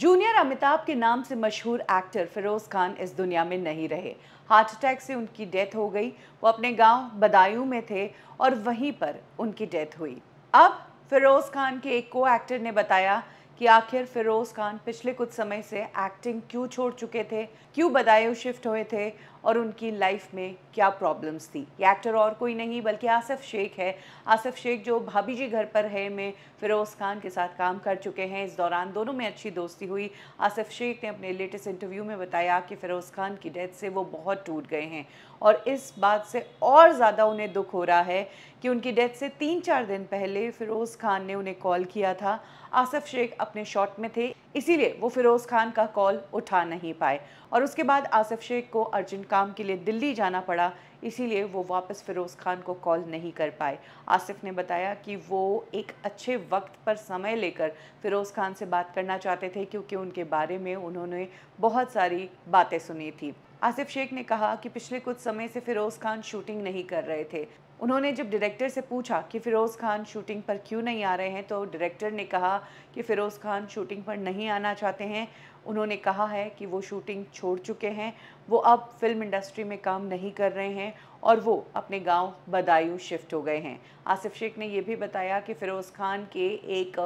junior Amitabh के नाम से मशहूर एक्टर फिरोज खान इस दुनिया में नहीं रहे हार्ट अटैक से उनकी डेथ हो गई वो अपने गांव बदायूं में थे और वहीं पर उनकी डेथ हुई अब फिरोज खान के एक को एक्टर ने बताया कि आखिर फिरोज़ खान पिछले कुछ समय से एक्टिंग क्यों छोड़ चुके थे क्यों बदायूं शिफ्ट हुए थे और उनकी लाइफ में क्या प्रॉब्लम्स थी ये एक्टर और कोई नहीं बल्कि आसिफ शेख है आसिफ शेख जो भाभी जी घर पर है में फ़िरोज़ खान के साथ काम कर चुके हैं इस दौरान दोनों में अच्छी दोस्ती हुई आसिफ शेख ने अपने लेटेस्ट इंटरव्यू में बताया कि फ़िरोज़ खान की डेथ से वो बहुत टूट गए हैं और इस बात से और ज़्यादा उन्हें दुख हो रहा है कि उनकी डेथ से तीन चार दिन पहले फ़िरोज़ खान ने उन्हें कॉल किया था आसिफ शेख अब अपने शॉट में थे इसीलिए वो फ़िरोज़ खान का कॉल उठा नहीं पाए और उसके बाद आसिफ शेख को अर्जेंट काम के लिए दिल्ली जाना पड़ा इसीलिए वो वापस फ़िरोज़ खान को कॉल नहीं कर पाए आसिफ ने बताया कि वो एक अच्छे वक्त पर समय लेकर फ़िरोज़ खान से बात करना चाहते थे क्योंकि उनके बारे में उन्होंने बहुत सारी बातें सुनी थी आसिफ शेख ने कहा कि पिछले कुछ समय से फ़िरोज़ खान शूटिंग नहीं कर रहे थे उन्होंने जब डायरेक्टर से पूछा कि फ़िरोज़ खान शूटिंग पर क्यों नहीं आ रहे हैं तो डायरेक्टर ने कहा कि फ़िरोज़ खान शूटिंग पर नहीं नहीं आना चाहते हैं उन्होंने कहा है कि वो शूटिंग छोड़ चुके हैं वो अब फिल्म इंडस्ट्री में काम नहीं कर रहे हैं और वो अपने गांव बदायूं शिफ्ट हो गए हैं आसिफ शेख ने ये भी बताया कि फ़िरोज़ खान के एक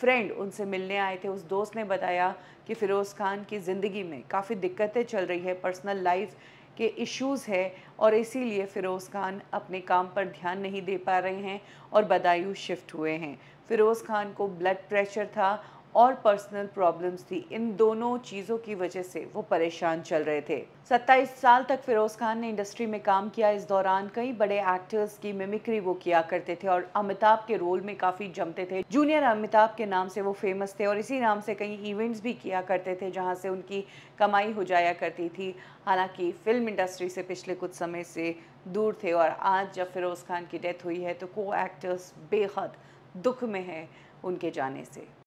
फ्रेंड उनसे मिलने आए थे उस दोस्त ने बताया कि फ़िरोज़ खान की ज़िंदगी में काफ़ी दिक्कतें चल रही है पर्सनल लाइफ के इश्यूज़ है और इसीलिए फ़िरोज़ खान अपने काम पर ध्यान नहीं दे पा रहे हैं और बदायूं शिफ्ट हुए हैं फ़िरोज़ खान को ब्लड प्रेशर था और पर्सनल प्रॉब्लम्स थी इन दोनों चीज़ों की वजह से वो परेशान चल रहे थे 27 साल तक फिरोज खान ने इंडस्ट्री में काम किया इस दौरान कई बड़े एक्टर्स की मिमिक्री वो किया करते थे और अमिताभ के रोल में काफ़ी जमते थे जूनियर अमिताभ के नाम से वो फेमस थे और इसी नाम से कई इवेंट्स भी किया करते थे जहाँ से उनकी कमाई हो जाया करती थी हालांकि फिल्म इंडस्ट्री से पिछले कुछ समय से दूर थे और आज जब फिरोज़ खान की डेथ हुई है तो को एक्टर्स बेहद दुख में हैं उनके जाने से